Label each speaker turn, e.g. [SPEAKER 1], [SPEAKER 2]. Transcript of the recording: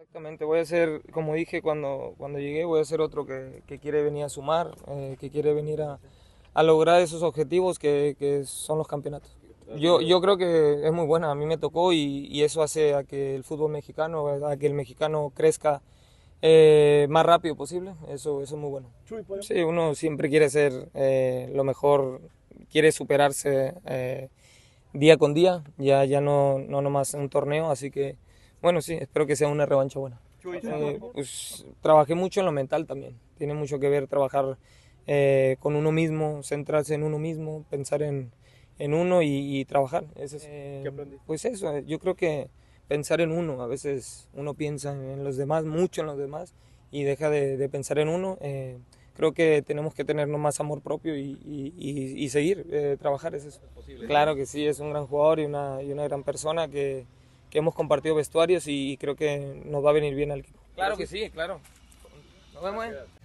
[SPEAKER 1] Exactamente, voy a ser, como dije cuando, cuando llegué, voy a ser otro que, quiere venir a sumar, eh, que quiere venir a, lograr esos objetivos que, que, son los campeonatos. Yo, yo creo que es muy buena, a mí me tocó y, eso hace a que el fútbol mexicano, a que el mexicano crezca eh, más rápido posible, eso, eso es muy bueno. Sí, uno siempre quiere ser eh, lo mejor, quiere superarse día con día, ya, ya no, no nomás en un torneo, así que... Bueno, sí, espero que sea una revancha buena. Eh, pues, trabajé mucho en lo mental también. Tiene mucho que ver trabajar eh, con uno mismo, centrarse en uno mismo, pensar en, en uno y, trabajar. Eso ¿Qué eh, Pues eso, yo creo que pensar en uno. A veces uno piensa en los demás, mucho en los demás, y deja de, de pensar en uno. creo que tenemos que tenernos más amor propio y, y, y seguir, trabajar. Es Claro que sí, es un gran jugador y una, y una gran persona que que hemos compartido vestuarios y creo que nos va a venir bien al equipo.
[SPEAKER 2] Claro que sí, claro. Nos vemos. Eh.